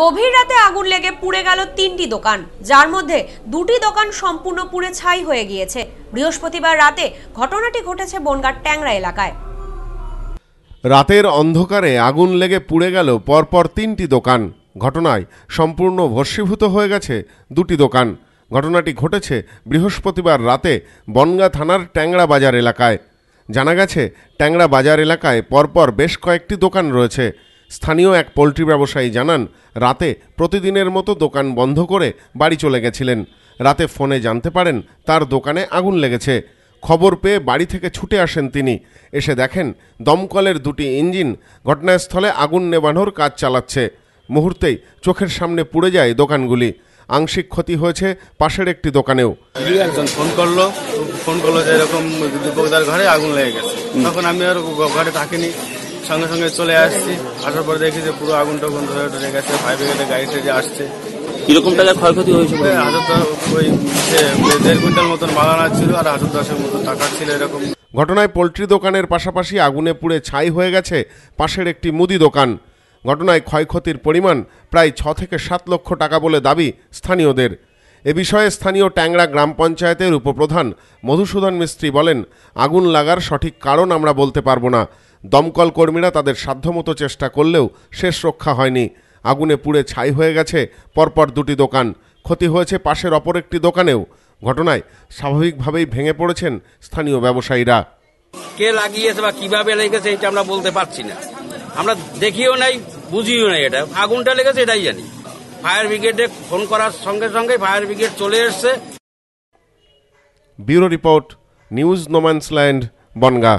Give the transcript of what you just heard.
গভীর রাতে আগুন লেগে পুড়ে গেল তিনটি দোকান যার মধ্যে দুটি দোকান সম্পূর্ণ পুড়ে ছাই হয়ে গিয়েছে বৃহস্পতিবার রাতে ঘটনাটি ঘটেছে বনগার ট্যাংরা এলাকায় রাতের অন্ধকারে আগুন লেগে পুড়ে গেল পরপর তিনটি দোকান ঘটনায় সম্পূর্ণ ভস্মীভূত হয়ে গেছে দুটি দোকান ঘটনাটি ঘটেছে বৃহস্পতিবার রাতে বনগা থানার ট্যাংরা বাজার এলাকায় জানা গেছে ট্যাংরা বাজার এলাকায় পরপর বেশ কয়েকটি দোকান রয়েছে স্থানীয় এক পোলট্রি ব্যবসায়ী জানান রাতে প্রতিদিনের মতো দোকান বন্ধ করে বাড়ি চলে গেছিলেন রাতে ফোনে জানতে পারেন তার দোকানে আগুন লেগেছে খবর পেয়ে বাড়ি থেকে ছুটে আসেন তিনি এসে দেখেন দমকলের দুটি ইঞ্জিন ঘটনাস্থলে আগুন নেবানোর কাজ চালাচ্ছে মুহূর্তেই চোখের সামনে পুড়ে যায় দোকানগুলি আংশিক ক্ষতি হয়েছে পাশের একটি দোকানেও একজন ফোন করলো ফোন করলো যে এরকম ঘরে আগুন লেগে গেছে তখন আমি আর ঘরে থাকিনি সঙ্গে সঙ্গে চলে আসছি আসার পরে দেখি যে পুরো আগুনটা টগুন ধরে গেছে ফায়ার ব্রিগেডের গাড়ি যে আসছে কিরকম টাকা ক্ষয়ক্ষতি হয়েছে হাজার ওই দেড় কুইন্টাল মতন মালানা ছিল আর হাজার দশের মতো টাকা ছিল এরকম ঘটনায় পোলট্রি দোকানের পাশাপাশি আগুনে পুড়ে ছাই হয়ে গেছে পাশের একটি মুদি দোকান ঘটনায় ক্ষয়ক্ষতির পরিমাণ প্রায় ছ থেকে সাত লক্ষ টাকা বলে দাবি স্থানীয়দের এ বিষয়ে স্থানীয় ট্যাংরা গ্রাম পঞ্চায়েতের উপপ্রধান মধুসূদন মিস্ত্রি বলেন আগুন লাগার সঠিক কারণ আমরা বলতে পারবো না দমকল কর্মীরা তাদের সাধ্যমতো চেষ্টা করলেও শেষ রক্ষা হয়নি আগুনে পুড়ে ছাই হয়ে গেছে পরপর দুটি দোকান ক্ষতি হয়েছে পাশের অপর একটি দোকানেও ঘটনায় স্বাভাবিকভাবেই ভেঙে পড়েছেন স্থানীয় ব্যবসায়ীরা কে লাগিয়েছে বা কিভাবে লেগেছে এটা আমরা বলতে পারছি না আমরা দেখিও নাই বুঝিও নাই এটা আগুনটা লেগেছে এটাই জানি ফায়ার ব্রিগেডে ফোন করার সঙ্গে সঙ্গে ফায়ার ব্রিগেড চলে এসছে bureau report news no man's land Bongaon